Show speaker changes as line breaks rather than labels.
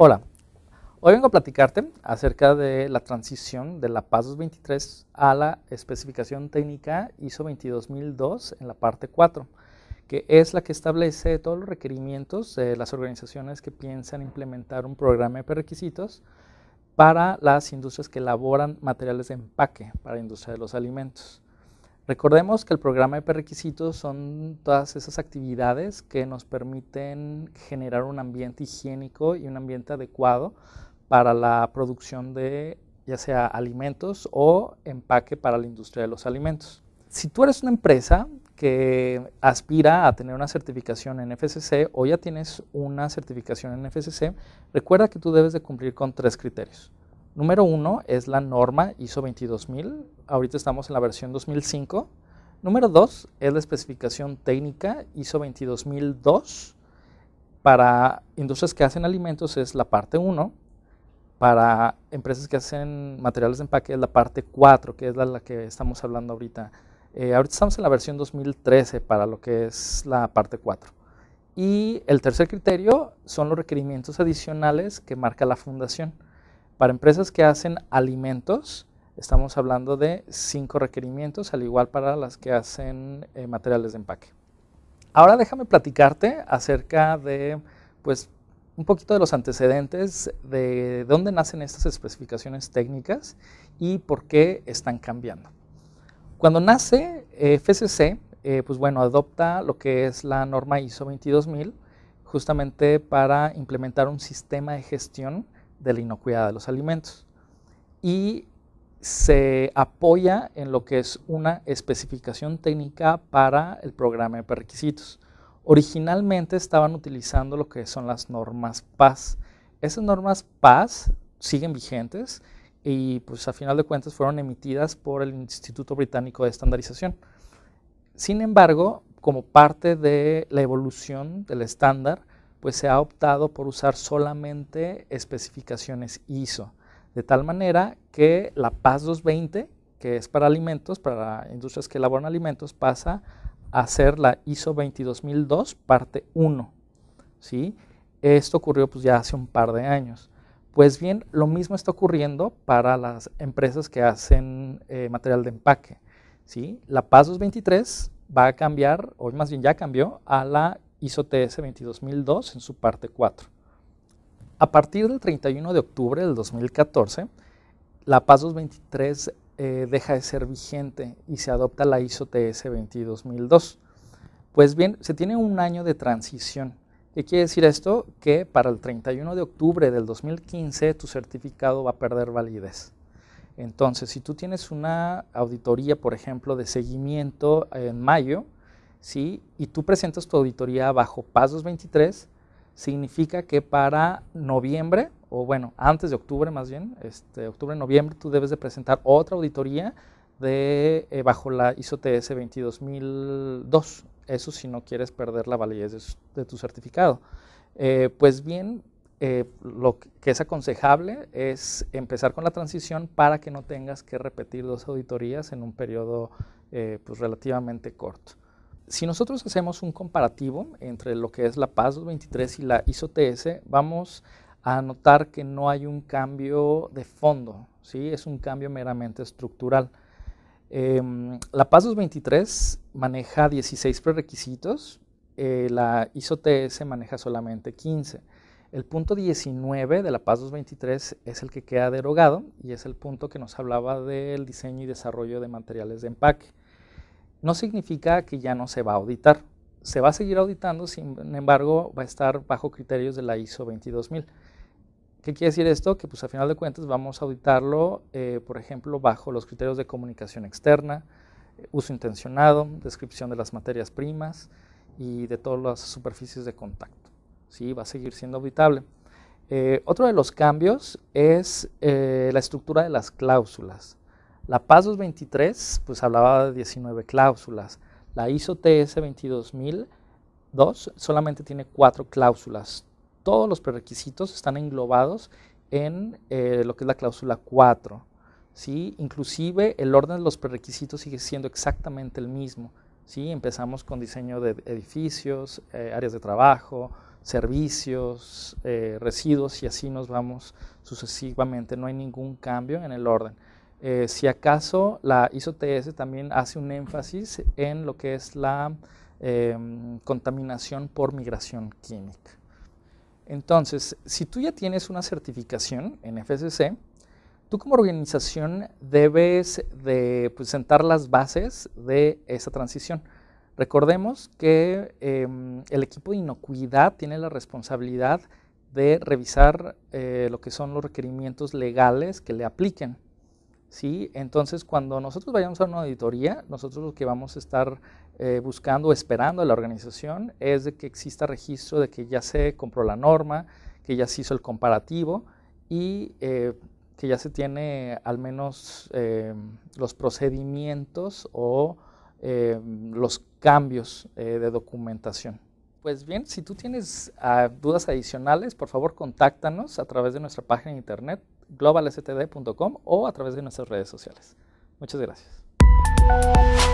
Hola, hoy vengo a platicarte acerca de la transición de la PAS 23 a la especificación técnica ISO 22002 en la parte 4, que es la que establece todos los requerimientos de las organizaciones que piensan implementar un programa de prerequisitos para las industrias que elaboran materiales de empaque para la industria de los alimentos. Recordemos que el programa de prerequisitos son todas esas actividades que nos permiten generar un ambiente higiénico y un ambiente adecuado para la producción de ya sea alimentos o empaque para la industria de los alimentos. Si tú eres una empresa que aspira a tener una certificación en FCC o ya tienes una certificación en FCC, recuerda que tú debes de cumplir con tres criterios. Número uno es la norma ISO 22000, ahorita estamos en la versión 2005. Número dos es la especificación técnica ISO 22002. Para industrias que hacen alimentos es la parte 1. Para empresas que hacen materiales de empaque es la parte 4, que es la, que estamos hablando ahorita. Eh, ahorita estamos en la versión 2013 para lo que es la parte 4. Y el tercer criterio son los requerimientos adicionales que marca la fundación. Para empresas que hacen alimentos, estamos hablando de cinco requerimientos, al igual para las que hacen eh, materiales de empaque. Ahora déjame platicarte acerca de, pues, un poquito de los antecedentes de dónde nacen estas especificaciones técnicas y por qué están cambiando. Cuando nace eh, FCC, eh, pues bueno, adopta lo que es la norma ISO 22000 justamente para implementar un sistema de gestión de la inocuidad de los alimentos. Y se apoya en lo que es una especificación técnica para el programa de requisitos. Originalmente estaban utilizando lo que son las normas PAS. Esas normas PAS siguen vigentes y pues a final de cuentas fueron emitidas por el Instituto Británico de Estandarización. Sin embargo, como parte de la evolución del estándar, pues se ha optado por usar solamente especificaciones ISO, de tal manera que la PAS 220, que es para alimentos, para industrias que elaboran alimentos, pasa a ser la ISO 22002 parte 1. ¿sí? Esto ocurrió pues, ya hace un par de años. Pues bien, lo mismo está ocurriendo para las empresas que hacen eh, material de empaque. ¿sí? La PAS 223 va a cambiar, o más bien ya cambió, a la ISO TS 22002 en su parte 4. A partir del 31 de octubre del 2014, la PAS 223 eh, deja de ser vigente y se adopta la ISO TS 22002. Pues bien, se tiene un año de transición. ¿Qué quiere decir esto? Que para el 31 de octubre del 2015 tu certificado va a perder validez. Entonces, si tú tienes una auditoría, por ejemplo, de seguimiento en mayo, ¿sí? y tú presentas tu auditoría bajo pasos 23 significa que para noviembre, o bueno, antes de octubre más bien, este, octubre-noviembre, tú debes de presentar otra auditoría de, eh, bajo la ISO TS 22002. Eso si no quieres perder la validez de, tu certificado. Eh, pues bien, eh, lo que es aconsejable es empezar con la transición para que no tengas que repetir dos auditorías en un periodo pues relativamente corto si nosotros hacemos un comparativo entre lo que es la PAS 223 y la ISO-TS, vamos a notar que no hay un cambio de fondo, ¿sí? es un cambio meramente estructural. Em, la PAS 223 maneja 16 prerequisitos, eh, la ISO-TS maneja solamente 15. El punto 19 de la PAS 223 es el que queda derogado y es el punto que nos hablaba del diseño y desarrollo de materiales de empaque no significa que ya no se va a auditar. Se va a seguir auditando, sin embargo, va a estar bajo criterios de la ISO 22000. ¿Qué quiere decir esto? Que pues a final de cuentas vamos a auditarlo, eh, por ejemplo, bajo los criterios de comunicación externa, eh, uso intencionado, descripción de las materias primas y de todas las superficies de contacto. ¿Sí? Va a seguir siendo auditable. Eh, otro de los cambios es la estructura de las cláusulas. La PASOS 23 pues hablaba de 19 cláusulas. La ISO TS 22002 solamente tiene cuatro cláusulas. Todos los prerequisitos están englobados en eh, lo que es la cláusula 4. ¿sí? Inclusive el orden de los prerequisitos sigue siendo exactamente el mismo. ¿sí? Empezamos con diseño de edificios, eh, áreas de trabajo, servicios, eh, residuos y así nos vamos sucesivamente. No hay ningún cambio en el orden. Eh, si acaso la ISO TS también hace un énfasis en lo que es la em, contaminación por migración química. Entonces, si tú ya tienes una certificación en FSC, tú como organización debes de pues, sentar las bases de esa transición. Recordemos que em, el equipo de inocuidad tiene la responsabilidad de revisar eh, lo que son los requerimientos legales que le apliquen. ¿sí? Entonces, cuando nosotros vayamos a una auditoría, nosotros lo que vamos a estar buscando eh, buscando, esperando a la organización, es que exista registro de que ya se compró la norma, que ya se hizo el comparativo y eh, que ya se tiene al menos eh, los procedimientos o los cambios de documentación. Pues bien, si tú tienes ah, dudas adicionales, por favor contáctanos a través de nuestra página de internet globalstd.com o a través de nuestras redes sociales. Muchas gracias.